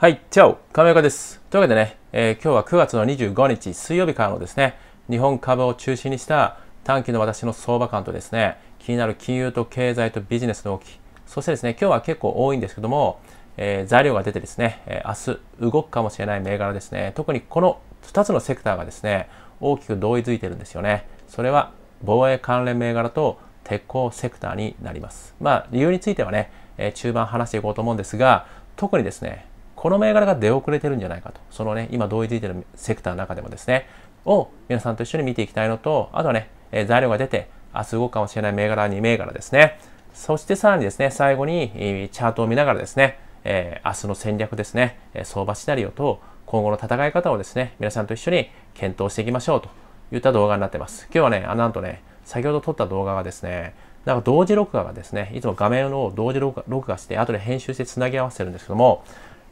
はい、チャオ亀岡です。というわけでね、えー、今日は9月の25日水曜日からのですね、日本株を中心にした短期の私の相場感とですね、気になる金融と経済とビジネスの動き、そしてですね、今日は結構多いんですけども、えー、材料が出てですね、えー、明日動くかもしれない銘柄ですね、特にこの2つのセクターがですね、大きく同意づいてるんですよね。それは防衛関連銘柄と鉄鋼セクターになります。まあ、理由についてはね、え中盤話していこうと思うんですが、特にですね、この銘柄が出遅れてるんじゃないかと、そのね、今同意づいてるセクターの中でもですね、を皆さんと一緒に見ていきたいのと、あとはね、え材料が出て、明日動くかもしれない銘柄2銘柄ですね。そしてさらにですね、最後にチャートを見ながらですね、えー、明日の戦略ですね、相場シナリオと今後の戦い方をですね、皆さんと一緒に検討していきましょうといった動画になってます。今日はね、あなんとね、先ほど撮った動画がですね、なんか同時録画がですね、いつも画面を同時録画して、後で編集してつなぎ合わせてるんですけども、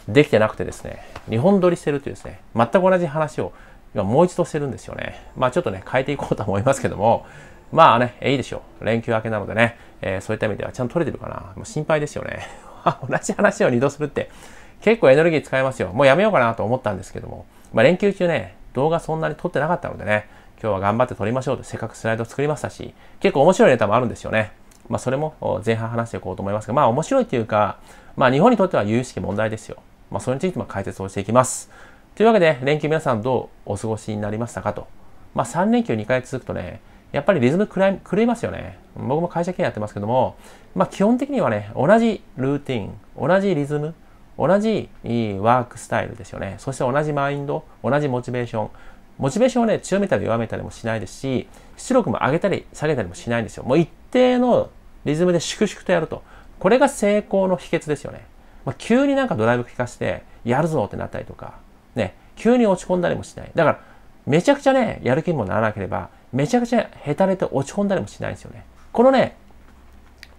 できてなくてですね、2本撮りしてるというですね、全く同じ話を今もう一度してるんですよね。まあちょっとね、変えていこうと思いますけども、まあね、いいでしょう。連休明けなのでね、えー、そういった意味ではちゃんと撮れてるかな。もう心配ですよね。同じ話を2度するって結構エネルギー使えますよ。もうやめようかなと思ったんですけども、まあ連休中ね、動画そんなに撮ってなかったのでね、今日は頑張って撮りましょうとせっかくスライド作りましたし、結構面白いネタもあるんですよね。まあそれも前半話していこうと思いますが、まあ面白いというか、まあ日本にとっては有意識問題ですよ。まあ、それについても解説をしていきます。というわけで、連休皆さんどうお過ごしになりましたかと。まあ、3連休2回続くとね、やっぱりリズム狂いますよね。僕も会社経営やってますけども、まあ、基本的にはね、同じルーティン、同じリズム、同じワークスタイルですよね。そして同じマインド、同じモチベーション。モチベーションをね、強めたり弱めたりもしないですし、出力も上げたり下げたりもしないんですよ。もう一定のリズムで粛々とやると。これが成功の秘訣ですよね。まあ、急になんかドライブ効かせて、やるぞってなったりとか、ね、急に落ち込んだりもしない。だから、めちゃくちゃね、やる気にもならなければ、めちゃくちゃへたれて落ち込んだりもしないんですよね。このね、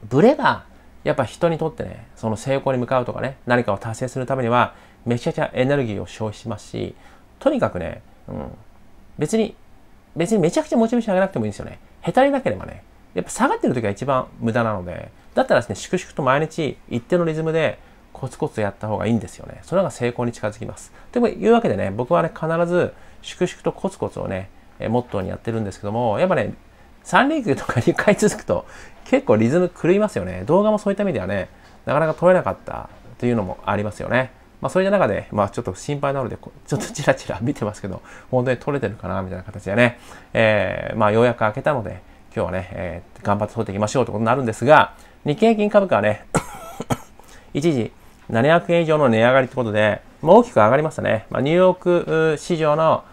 ブレが、やっぱ人にとってね、その成功に向かうとかね、何かを達成するためには、めちゃくちゃエネルギーを消費しますし、とにかくね、うん、別に、別にめちゃくちゃモチベーション上げなくてもいいんですよね。へたりなければね、やっぱ下がってる時が一番無駄なので、だったらですね、粛々と毎日一定のリズムで、コツコツやった方がいいんですよね。それが成功に近づきます。というわけでね、僕はね、必ず粛々とコツコツをね、モットーにやってるんですけども、やっぱね、3連休とかに買い続くと結構リズム狂いますよね。動画もそういった意味ではね、なかなか撮れなかったというのもありますよね。まあそういった中で、まあちょっと心配なので、ちょっとチラチラ見てますけど、本当に撮れてるかなみたいな形でね、えー、まあようやく開けたので、今日はね、えー、頑張って撮っていきましょうということになるんですが、日経平均株価はね、一時700円以上の値上がりということで、まあ、大きく上がりましたね。まあ、ニューヨーク市場の、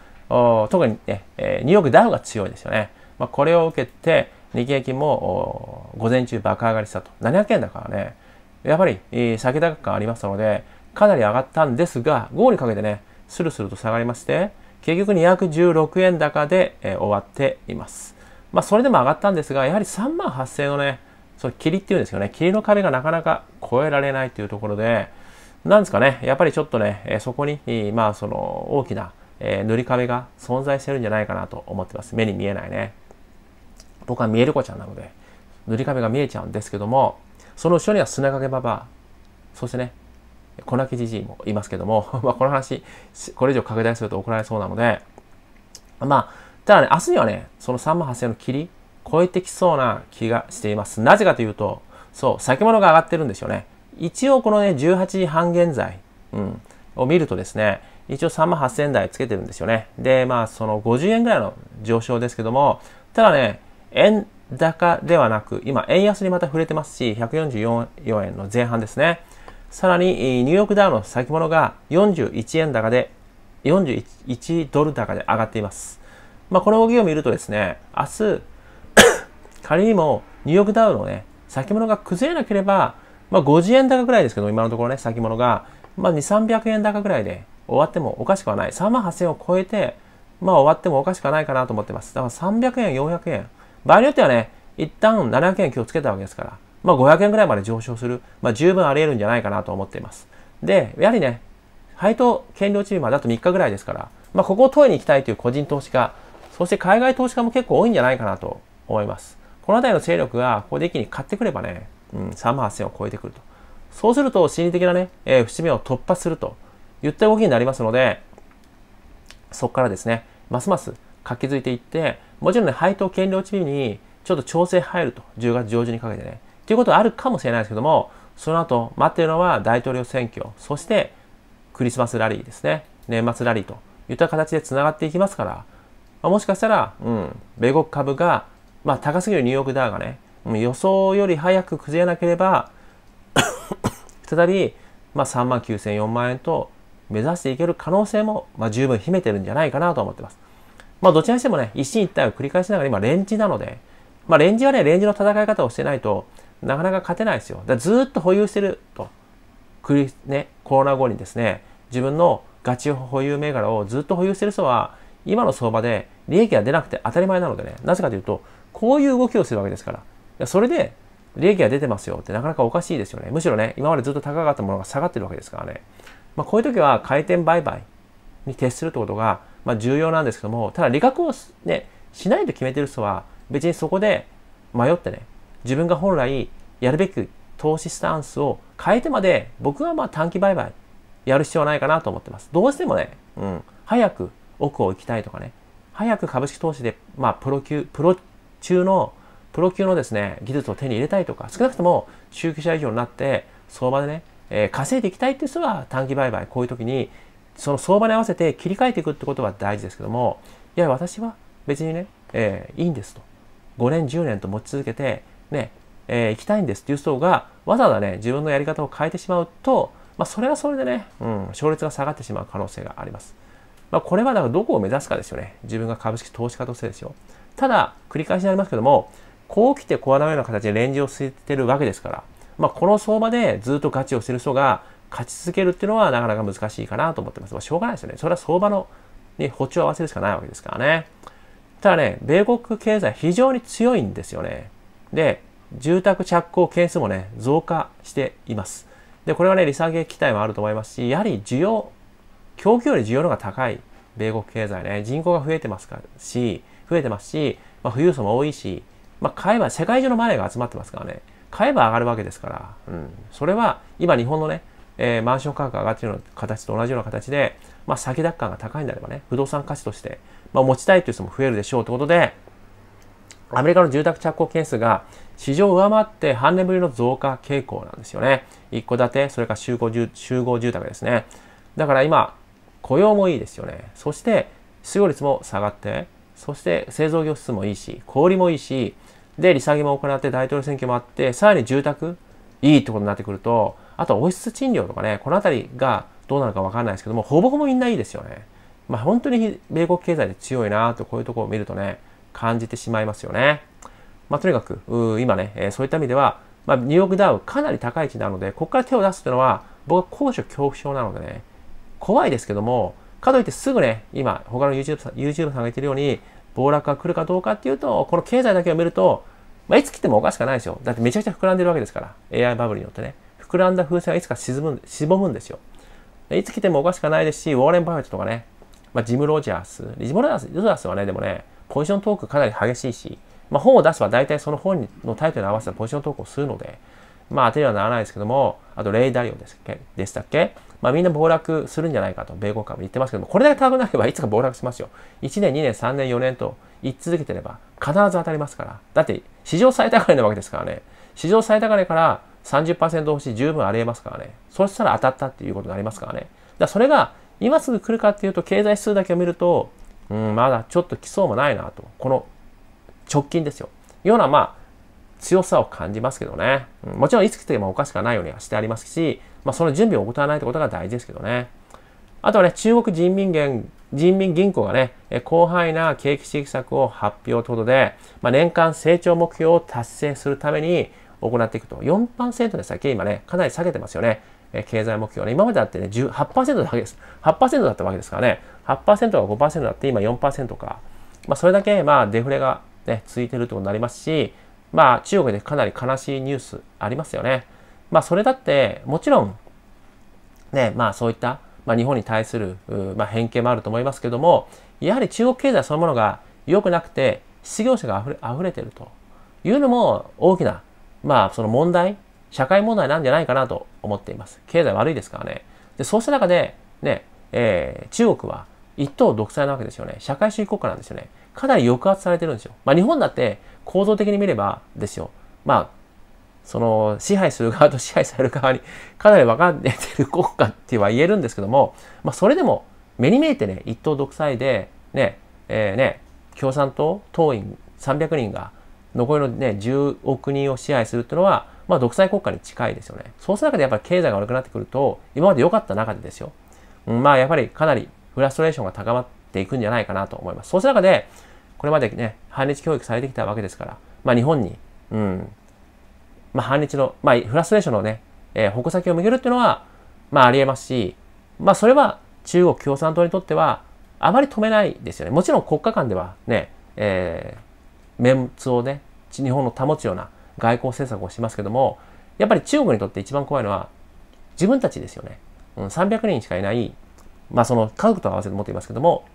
特にね、えー、ニューヨークダウが強いですよね。まあ、これを受けて、日経金も午前中爆上がりしたと。700円だからね、やっぱり、えー、下げ高感ありますので、かなり上がったんですが、午後にかけてね、スルスルと下がりまして、結局216円高で、えー、終わっています。まあ、それでも上がったんですが、やはり3万8000円のね、その霧っていうんですよね、霧の壁がなかなか越えられないというところで、なんですかね、やっぱりちょっとね、えそこに、まあ、その大きな、え塗り壁が存在してるんじゃないかなと思ってます。目に見えないね。僕は見える子ちゃんなので、塗り壁が見えちゃうんですけども、その後ろには砂掛けばばそしてね、粉木じじいもいますけども、まあこの話、これ以上拡大すると怒られそうなので、まあ、ただね、明日にはね、その3万8000の霧超えてきそうな気がしています。なぜかというと、そう、先物が上がってるんですよね。一応このね、18時半現在、うん、を見るとですね、一応3万8000円台つけてるんですよね。で、まあ、その50円ぐらいの上昇ですけども、ただね、円高ではなく、今、円安にまた触れてますし、144円の前半ですね。さらに、ニューヨークダウの先物が41円高で、41ドル高で上がっています。まあ、この動きを見るとですね、明日、仮にもニューヨークダウのね、先物が崩れなければ、まあ、50円高ぐらいですけど、今のところね、先物が、まあ、2、300円高ぐらいで終わってもおかしくはない。3万8000円を超えて、まあ、終わってもおかしくはないかなと思ってます。だから300円、400円。場合によってはね、一旦700円気をつけたわけですから、まあ、500円ぐらいまで上昇する、まあ、十分あり得るんじゃないかなと思っています。で、やはりね、配当権利落ちるまであと3日ぐらいですから、まあ、ここを問いに行きたいという個人投資家、そして海外投資家も結構多いんじゃないかなと思います。この辺りの勢力がここで一気に買ってくればね、うん、3万8000を超えてくると。そうすると心理的なね、えー、節目を突破するといった動きになりますので、そこからですね、ますます活気づいていって、もちろんね、配当権利落ちにちょっと調整入ると、10月上旬にかけてね。っていうことはあるかもしれないですけども、その後待っているのは大統領選挙、そしてクリスマスラリーですね、年末ラリーといった形で繋がっていきますから、まあ、もしかしたら、うん、米国株がまあ、高すぎるニューヨークダーがね、予想より早く崩れなければ 再び、まあ、3万9000、4万円と目指していける可能性も、まあ、十分秘めてるんじゃないかなと思ってます。まあ、どちらにしてもね、一進一退を繰り返しながら今、レンジなので、まあ、レンジはね、レンジの戦い方をしてないとなかなか勝てないですよ。だずっと保有してると、クリ、ね、コロナ後にですね、自分のガチ保有銘柄をずっと保有してる人は、今の相場で利益が出なくて当たり前なのでね、なぜかというと、こういう動きをするわけですから。それで、利益が出てますよってなかなかおかしいですよね。むしろね、今までずっと高かったものが下がってるわけですからね。まあ、こういう時は回転売買に徹するってことが、まあ、重要なんですけども、ただ利確を、ね、しないと決めてる人は、別にそこで迷ってね、自分が本来やるべき投資スタンスを変えてまで、僕はまあ短期売買やる必要はないかなと思ってます。どうしてもね、うん、早く奥を行きたいとかね、早く株式投資で、まあ、プロ級、プロ中のプロ級のですね、技術を手に入れたいとか、少なくとも中級者以上になって、相場でね、えー、稼いでいきたいって人は短期売買、こういう時に、その相場に合わせて切り替えていくってことは大事ですけども、いや、私は別にね、えー、いいんですと。5年、10年と持ち続けて、ね、えー、行きたいんですっていう人が、わざわざね、自分のやり方を変えてしまうと、まあ、それはそれでね、うん、勝率が下がってしまう可能性があります。まあ、これはだからどこを目指すかですよね。自分が株式投資家としてですよ。ただ、繰り返しになりますけども、こう来てこうなるような形でレンジを捨ててるわけですから、まあ、この相場でずっとガチをしてる人が勝ち続けるっていうのはなかなか難しいかなと思ってます。まあ、しょうがないですよね。それは相場の、ね、補聴を合わせるしかないわけですからね。ただね、米国経済非常に強いんですよね。で、住宅着工件数もね、増加しています。で、これはね、利下げ期待もあると思いますし、やはり需要、供給より需要の方が高い米国経済ね、人口が増えてますからし、増えてますし、まあ、富裕層も多いし、まあ、買えば世界中のマネーが集まってますからね、買えば上がるわけですから、うん、それは今日本のね、えー、マンション価格が上がっている形と同じような形で、まあ、先奪還が高いんであればね、不動産価値として、まあ、持ちたいという人も増えるでしょうということで、アメリカの住宅着工件数が市場を上回って半年ぶりの増加傾向なんですよね。一戸建て、それから集合集合住宅ですね。だから今、雇用もいいですよね。そして、失業率も下がって、そして製造業指数もいいし、小売りもいいし、で、利下げも行って大統領選挙もあって、さらに住宅、いいってことになってくると、あと王室賃料とかね、この辺りがどうなるかわかんないですけども、ほぼほぼみんないいですよね。まあ本当に米国経済で強いなと、こういうところを見るとね、感じてしまいますよね。まあとにかく、今ね、えー、そういった意味では、まあ、ニューヨークダウかなり高い位置なので、ここから手を出すっていうのは、僕は高所恐怖症なのでね、怖いですけども、かといってすぐね、今、他の YouTube さん YouTube さんが言ってるように、暴落が来るかどうかっていうと、この経済だけを見ると、まあ、いつ来てもおかしくないですよ。だってめちゃくちゃ膨らんでるわけですから、AI バブルによってね。膨らんだ風船はいつか沈む、しぼむんですよ。いつ来てもおかしくないですし、ウォーレン・バフェットとかね、まあ、ジム・ロジャース、ジム・ロジャースロジャースはね、でもね、ポジショントークかなり激しいし、まあ、本を出せば大体その本のタイトルに合わせたポジショントークをするので、まあ当てにはならないですけども、あとレイダリオですっけでしたっけまあみんな暴落するんじゃないかと、米国株言ってますけども、これだけ高くなればいつか暴落しますよ。1年、2年、3年、4年と言い続けてれば必ず当たりますから。だって史上最高値なわけですからね。史上最高値から30%欲しい十分あり得ますからね。そしたら当たったっていうことになりますからね。だからそれが今すぐ来るかっていうと、経済指数だけを見ると、うん、まだちょっと来そうもないなと。この直近ですよ。ような、まあ、強さを感じますけどね。もちろんいつ来てもおかしくないようにはしてありますし、まあ、その準備を怠らないってことが大事ですけどね。あとはね、中国人民元人民銀行がね、広範囲な景気刺激策を発表ということで、まあ、年間成長目標を達成するために行っていくと。4%でしたっけ今ね、かなり下げてますよね。経済目標ね、今までだってね、8%だけです。8%だったわけですからね、8%が5%だって今4%か。まあ、それだけ、まあ、デフレがね、ついてるいうことになりますし、まあ中国でかなり悲しいニュースありますよね。まあそれだってもちろんね、まあそういった、まあ、日本に対する、まあ、偏見もあると思いますけども、やはり中国経済そのものが良くなくて失業者が溢れ溢れてるというのも大きな、まあその問題、社会問題なんじゃないかなと思っています。経済悪いですからね。で、そうした中で、ね、えー、中国は一党独裁なわけですよね。社会主義国家なんですよね。かなり抑圧されてるんですよ。まあ、日本だって構造的に見ればですよ。まあ、その支配する側と 支配される側に かなり分かれてる国家っては言えるんですけども、まあ、それでも目に見えてね、一党独裁で、ね、えー、ね、共産党党員300人が残りのね、10億人を支配するっていうのは、まあ、独裁国家に近いですよね。そうする中でやっぱり経済が悪くなってくると、今まで良かった中でですよ。うん、まあ、やっぱりかなりフラストレーションが高まっていくんじゃないかなと思います。そうする中で、これまでね、反日教育されてきたわけですから、まあ日本に、うん、まあ反日の、まあフラストレーションのね、えー、矛先を向けるっていうのは、まああり得ますし、まあそれは中国共産党にとっては、あまり止めないですよね。もちろん国家間ではね、えー、メンツをね、日本の保つような外交政策をしますけども、やっぱり中国にとって一番怖いのは、自分たちですよね。うん、300人しかいない、まあその家族と合わせて持っていますけども、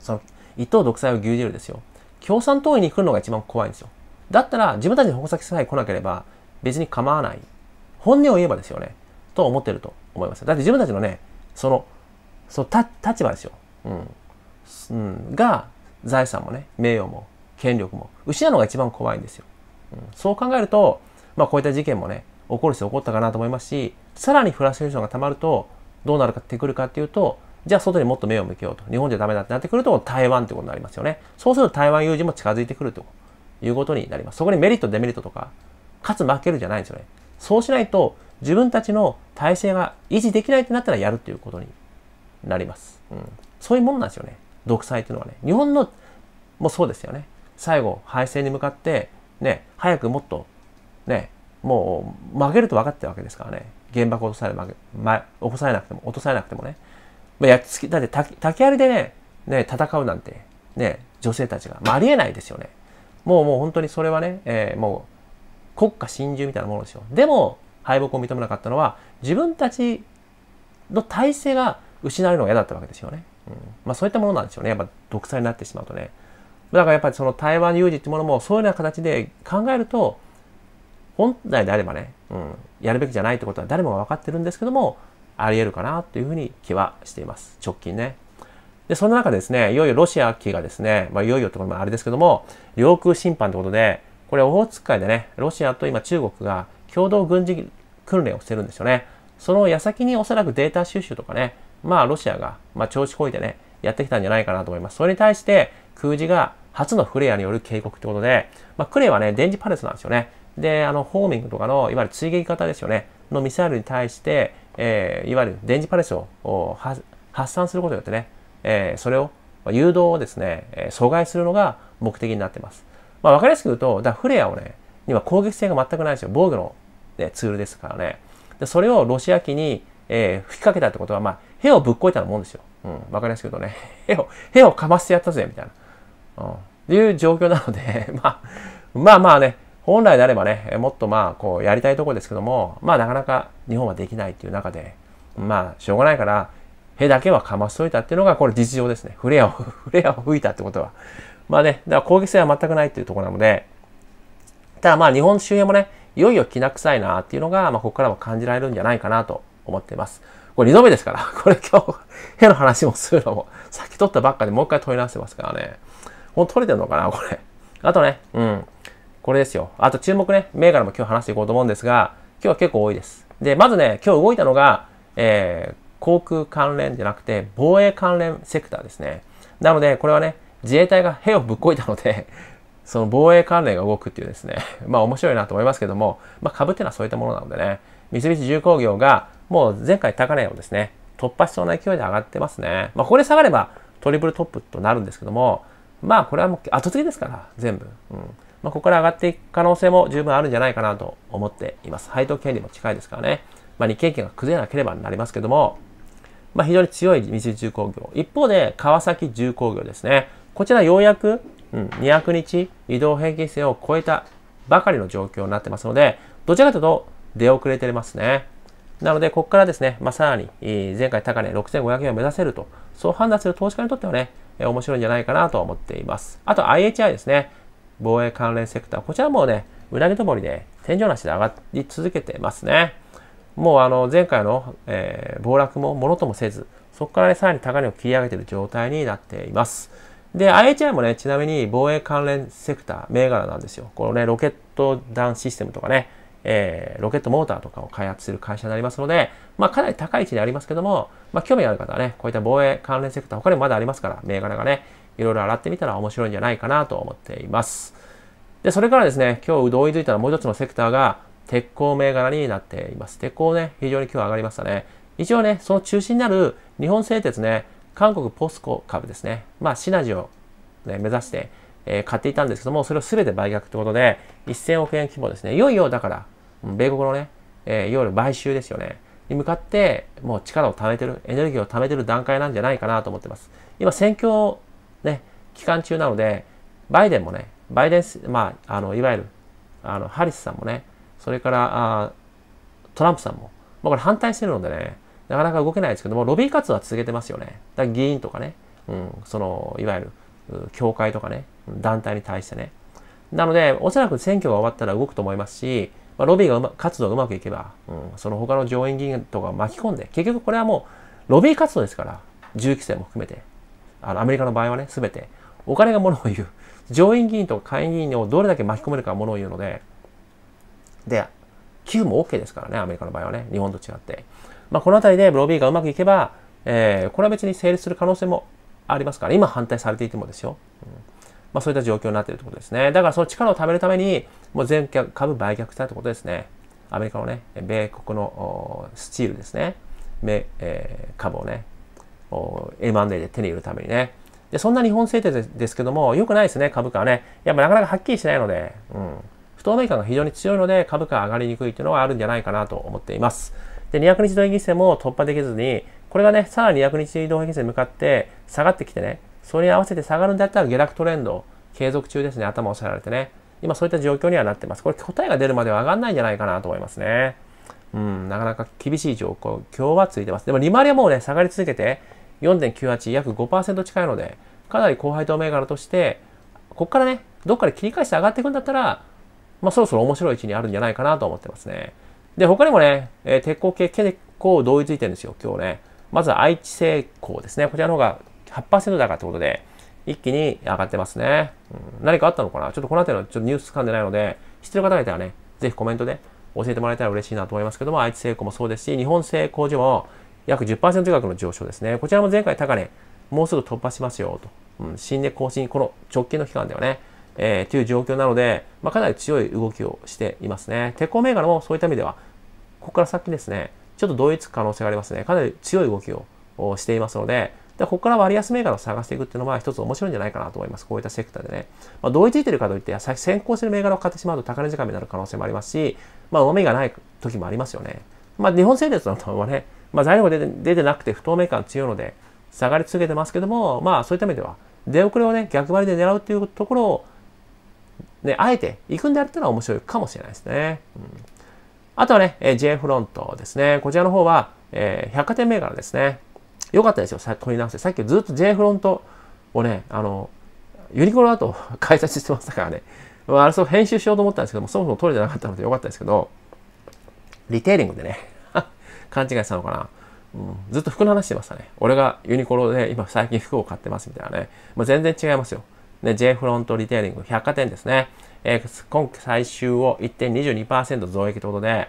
その一党独裁を牛耳るですよ。共産党員に来るのが一番怖いんですよ。だったら自分たちの矛先さえ来なければ別に構わない。本音を言えばですよね。と思ってると思います。だって自分たちのね、その、その立場ですよ。うん。うん、が、財産もね、名誉も、権力も、失うのが一番怖いんですよ。うん、そう考えると、まあこういった事件もね、起こるし起こったかなと思いますし、さらにフラストレーションが溜まると、どうなるかってくるかっていうと、じゃあ外にもっと目を向けようと。日本じゃダメだってなってくると台湾ってことになりますよね。そうすると台湾友人も近づいてくるということになります。そこにメリット、デメリットとか、勝つ負けるじゃないんですよね。そうしないと自分たちの体制が維持できないってなったらやるっていうことになります。うん。そういうものなんですよね。独裁っていうのはね。日本のもそうですよね。最後、敗戦に向かって、ね、早くもっと、ね、もう負けると分かってるわけですからね。原爆を落とされ、ま、落とされなくても、落とされなくてもね。まあ、やっつき、だって竹槍でね、ね、戦うなんて、ね、女性たちが、まあ、ありえないですよね。もうもう本当にそれはね、えー、もう国家侵中みたいなものですよ。でも、敗北を認めなかったのは、自分たちの体制が失われるのが嫌だったわけですよね。うん、まあそういったものなんですよね。やっぱ独裁になってしまうとね。だからやっぱりその台湾有事ってものもそういうような形で考えると、本来であればね、うん、やるべきじゃないってことは誰もが分かってるんですけども、あり得るかなというふうに気はしています。直近ね。で、そんな中ですね、いよいよロシア機がですね、まあ、いよいよとかもあれですけども、領空侵犯ということで、これ、オホーツク海でね、ロシアと今中国が共同軍事訓練をしてるんですよね。その矢先におそらくデータ収集とかね、まあロシアが、まあ、調子こいてね、やってきたんじゃないかなと思います。それに対して空自が初のフレアによる警告ということで、まあ、クレアはね、電磁パレスなんですよね。で、あの、ホーミングとかの、いわゆる追撃型ですよね、のミサイルに対して、えー、いわゆる電磁パレスを発散することによってね、えー、それを誘導をですね、えー、阻害するのが目的になってます。まあ、分かりやすく言うと、だフレアをね、には攻撃性が全くないですよ。防御の、ね、ツールですからね。でそれをロシア機に、えー、吹きかけたってことは、まあ、兵をぶっこいたようなもんですよ。うん、分かりやすく言うとね、兵を、をかましてやったぜ、みたいな。うん、いう状況なので、まあ、まあまあね、本来であればね、もっとまあ、こう、やりたいとこですけども、まあ、なかなか日本はできないっていう中で、まあ、しょうがないから、へだけはかましといたっていうのが、これ実情ですね。フレアを、フレアを吹いたってことは。まあね、だから攻撃性は全くないっていうところなので、ただまあ、日本周辺もね、いよいよきな臭いなっていうのが、まあ、ここからも感じられるんじゃないかなと思っています。これ2度目ですから、これ今日、屁の話もするのも、さっき撮ったばっかでもう一回問い直してますからね。もう取れてんのかな、これ。あとね、うん。これですよ。あと注目ね、銘柄も今日話していこうと思うんですが、今日は結構多いです。で、まずね、今日動いたのが、えー、航空関連じゃなくて、防衛関連セクターですね。なので、これはね、自衛隊が兵をぶっこいたので その防衛関連が動くっていうですね まあ面白いなと思いますけども、まあ株っていうのはそういったものなのでね、三菱重工業がもう前回高値をですね、突破しそうな勢いで上がってますね。まあこれ下がればトリプルトップとなるんですけども、まあこれはもう後継ぎですから、全部。うんまあ、ここから上がっていく可能性も十分あるんじゃないかなと思っています。配当権利も近いですからね。まあ、日経圏が崩れなければなりますけども、まあ、非常に強い三井重工業。一方で、川崎重工業ですね。こちらようやく、うん、200日移動平均線を超えたばかりの状況になってますので、どちらかというと出遅れてますね。なので、ここからですね、まあ、さらに前回高値6500円を目指せると、そう判断する投資家にとってはね、面白いんじゃないかなと思っています。あと IHI ですね。防衛関連セクター、こちらもね、うなぎともにね、天井なしで上がり続けてますね。もうあの前回の、えー、暴落もものともせず、そこから、ね、さらに高値を切り上げている状態になっています。で、IHI もね、ちなみに防衛関連セクター、銘柄なんですよ。このね、ロケット弾システムとかね、えー、ロケットモーターとかを開発する会社になりますので、まあ、かなり高い位置にありますけども、まあ、興味ある方はね、こういった防衛関連セクター、他にもまだありますから、銘柄がね、いろいろ洗ってみたら面白いんじゃないかなと思っています。で、それからですね、今日うどんづいたらもう一つのセクターが、鉄鋼銘柄になっています。鉄鋼ね、非常に今日上がりましたね。一応ね、その中心になる日本製鉄ね、韓国ポスコ株ですね。まあ、シナジを、ね、目指して、えー、買っていたんですけども、それを全て売却ということで、1000億円規模ですね。いよいよだから、米国のね、えー、いわゆる買収ですよね。に向かって、もう力を貯めてる、エネルギーを貯めてる段階なんじゃないかなと思ってます。今、戦況ね、期間中なので、バイデンもね、バイデン、まあ、あのいわゆるあのハリスさんもね、それからトランプさんも、まあ、これ反対してるのでね、なかなか動けないですけども、ロビー活動は続けてますよね。だ議員とかね、うん、その、いわゆる、教会とかね、団体に対してね。なので、おそらく選挙が終わったら動くと思いますし、まあ、ロビーが、ま、活動がうまくいけば、うん、その他の上院議員とか巻き込んで、結局これはもう、ロビー活動ですから、銃規制も含めて。あのアメリカの場合はね、すべて、お金がものを言う。上院議員と下院議員をどれだけ巻き込めるかものを言うので、で、付も OK ですからね、アメリカの場合はね、日本と違って。まあ、この辺りでロビーがうまくいけば、えー、これは別に成立する可能性もありますから、今反対されていてもですよ。うんまあ、そういった状況になっているということですね。だからその力を貯めるために、もう全株売却したということですね。アメリカのね、米国のスチールですね。米、えー、株をね、M&A で手に入れるためにね。で、そんな日本製鉄ですけども、良くないですね、株価はね。やっぱなかなかはっきりしないので、うん。不透明感が非常に強いので、株価上がりにくいというのがあるんじゃないかなと思っています。で、200日同平均線も突破できずに、これがね、さらに200日同平均線に向かって下がってきてね、それに合わせて下がるんだったら下落トレンド、継続中ですね、頭を押さえられてね。今そういった状況にはなってます。これ答えが出るまでは上がんないんじゃないかなと思いますね。うん、なかなか厳しい状況は続いてます。でも利回りはもうね、下がり続けて、4.98約5%近いので、かなり後輩当銘柄として、ここからね、どっかで切り返して上がっていくんだったら、まあ、そろそろ面白い位置にあるんじゃないかなと思ってますね。で、他にもね、えー、鉄鋼系結構同意ついてるんですよ、今日ね。まずは愛知製鋼ですね。こちらの方が8%高ってことで、一気に上がってますね。うん、何かあったのかなちょっとこの辺りのちょっとニュース掴んでないので、知ってる方がいたらね、ぜひコメントで教えてもらえたら嬉しいなと思いますけども、愛知製鋼もそうですし、日本製鋼所も約10%額の上昇ですね。こちらも前回高値、もうすぐ突破しますよと。うん、新値更新、この直近の期間ではね、えー、という状況なので、まあ、かなり強い動きをしていますね。鉄鋼銘柄もそういった意味では、ここから先ですね、ちょっと同一可能性がありますね。かなり強い動きをしていますので、でここから割安銘柄を探していくっていうのは一つ面白いんじゃないかなと思います。こういったセクターでね。まあ、同意ついてるかといって、先行してる銘柄を買ってしまうと高値時間になる可能性もありますし、まあ、うまみがない時もありますよね。まあ、日本製鉄のんかはね、まあ、材料が出て出てなくて不透明感強いので、下がり続けてますけども、まあ、そういった意味では、出遅れをね、逆張りで狙うっていうところを、ね、あえて行くんであったら面白いかもしれないですね。うん、あとはね、えー、J フロントですね。こちらの方は、えー、百貨店銘柄ですね。よかったですよ、さ問い直して。さっきずっと J フロントをね、あの、ユニクロだと解 説してましたからね。まあ、あれそう編集しようと思ったんですけども、そもそも取れてなかったのでよかったですけど、リテイリングでね、勘違いしたのかな。うん、ずっと服の話してましたね。俺がユニクロで今最近服を買ってますみたいなね。まあ、全然違いますよ。ね、J フロントリテイリング、百貨店ですね。えー、今期最終を1.22%増益ということで、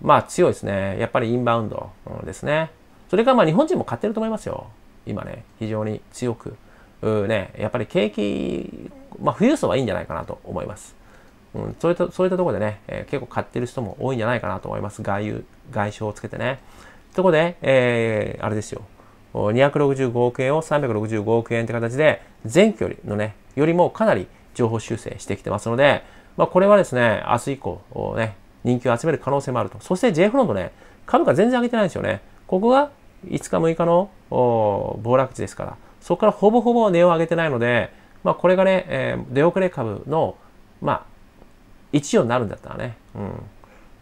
まあ強いですね。やっぱりインバウンド、ですね。それからまあ日本人も買ってると思いますよ。今ね、非常に強く。うね、やっぱり景気、まあ富裕層はいいんじゃないかなと思います。うん、そういったそういったところでね、えー、結構買ってる人も多いんじゃないかなと思います。外遊、外傷をつけてね。ところで、えー、あれですよ。265億円を365億円って形で、前期よりのね、よりもかなり情報修正してきてますので、まあ、これはですね、明日以降、ね、人気を集める可能性もあると。そして J フロントね、株価全然上げてないんですよね。ここが5日6日の暴落地ですから、そこからほぼほぼ値を上げてないので、まあ、これがね、えー、出遅れ株の、まあ、1応になるんだったらね、うん、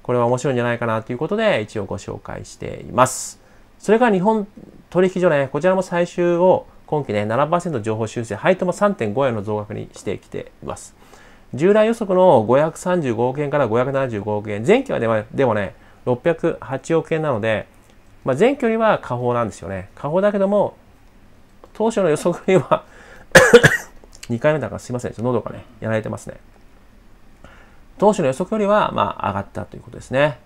これは面白いんじゃないかなということで一応ご紹介しています。それから日本取引所ね、こちらも最終を今期ね、7%情報修正、配当も3.5円の増額にしてきています。従来予測の535億円から575億円、前期はではでもね、608億円なので、まあ、前期よりは下方なんですよね。下方だけども、当初の予測よりは2 回目だからすいません、喉がね、やられてますね。当初の予測よりは、まあ、上がったということですね。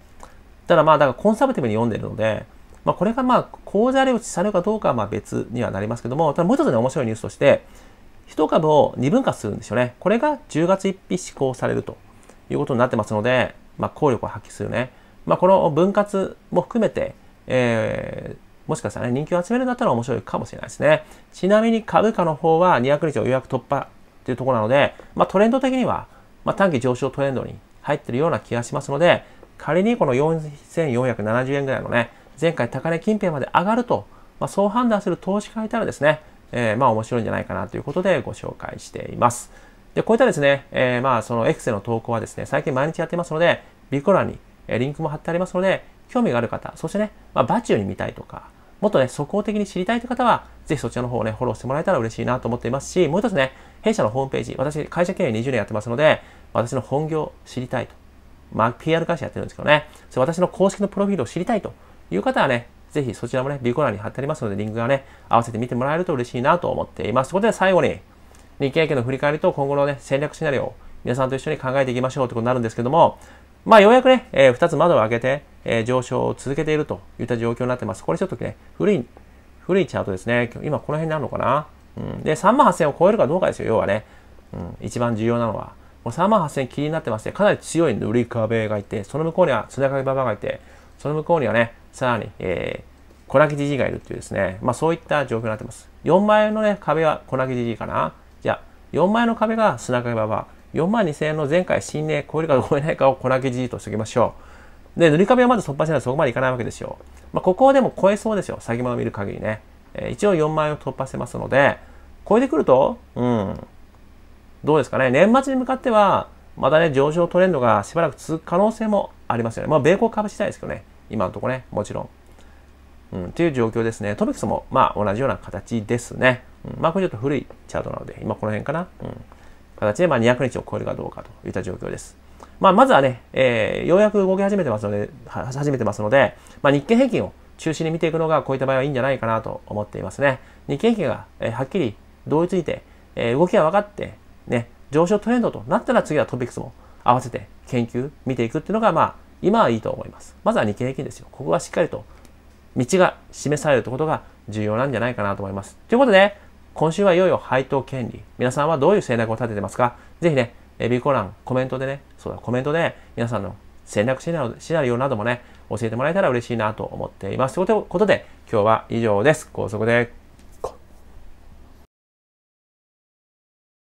ただまあ、だからコンサバティブに読んでるので、まあ、これがまあ、口座で落ちされるかどうかはまあ別にはなりますけども、ただもう一つね、面白いニュースとして、1株を2分割するんですよね。これが10月1日施行されるということになってますので、まあ、効力を発揮するね。まあ、この分割も含めて、えー、もしかしたら、ね、人気を集めるんだったら面白いかもしれないですね。ちなみに株価の方は200日を予約突破というところなので、まあ、トレンド的には、まあ、短期上昇トレンドに入ってるような気がしますので、仮にこの4470円ぐらいのね、前回高値近辺まで上がると、まあ、そう判断する投資家がいたらですね、えー、まあ面白いんじゃないかなということでご紹介しています。で、こういったですね、えー、まあそのエクセの投稿はですね、最近毎日やってますので、ビコ欄にリンクも貼ってありますので、興味がある方、そしてね、まあ、バチューに見たいとか、もっとね、速攻的に知りたいという方は、ぜひそちらの方をね、フォローしてもらえたら嬉しいなと思っていますし、もう一つね、弊社のホームページ、私、会社経営20年やってますので、私の本業を知りたいと。まあ、PR 会社やってるんですけどね、そう、私の公式のプロフィールを知りたいという方はね、ぜひそちらもね、ビコーナーに貼ってありますので、リンクがね、合わせて見てもらえると嬉しいなと思っています。ということで、最後に、日経経の振り返りと今後のね、戦略シナリオを皆さんと一緒に考えていきましょうということになるんですけども、まあ、ようやくね、えー、2つ窓を開けて、えー、上昇を続けているといった状況になってます。これちょっとね、古い、古いチャートですね。今この辺になるのかな。うん、で、3万8000を超えるかどうかですよ、要はね。うん、一番重要なのは。もう3万8000気になってまして、かなり強い塗り壁がいて、その向こうには砂掛けババがいて、その向こうにはね、さらに、えー、小泣じじいがいるっていうですね、まあそういった状況になってます。4万円のね、壁は小泣きじじいかな。じゃあ、4万円の壁が砂掛けババ4万2000円の前回新値超えるか超えないかを粉けじりとしておきましょう。で、塗り壁はまず突破しないとそこまでいかないわけですよ。まあ、ここはでも超えそうですよ。下ま間を見る限りね。えー、一応4万円を突破してますので、超えてくると、うん、どうですかね。年末に向かっては、またね、上昇トレンドがしばらく続く可能性もありますよね。まあ、米国株次第ですけどね。今のところね、もちろん。うん、という状況ですね。トピックスも、まあ、同じような形ですね。うん、まあ、これちょっと古いチャートなので、今この辺かな。うん形で、まあ、200日を超えるかどうかといった状況です。まあ、まずはね、えー、ようやく動き始めてますので、始めてますので、まあ、日経平均を中心に見ていくのが、こういった場合はいいんじゃないかなと思っていますね。日経平均が、えー、はっきり同ついて、えー、動きが分かって、ね、上昇トレンドとなったら次はトピックスも合わせて研究、見ていくっていうのが、まあ、今はいいと思います。まずは日経平均ですよ。ここはしっかりと道が示されるということが重要なんじゃないかなと思います。ということで、今週はいよいよ配当権利。皆さんはどういう戦略を立ててますかぜひね、エビコーコメントでね、そうだ、コメントで、皆さんの戦略シナリオなどもね、教えてもらえたら嬉しいなと思っています。ということで、今日は以上です。高速で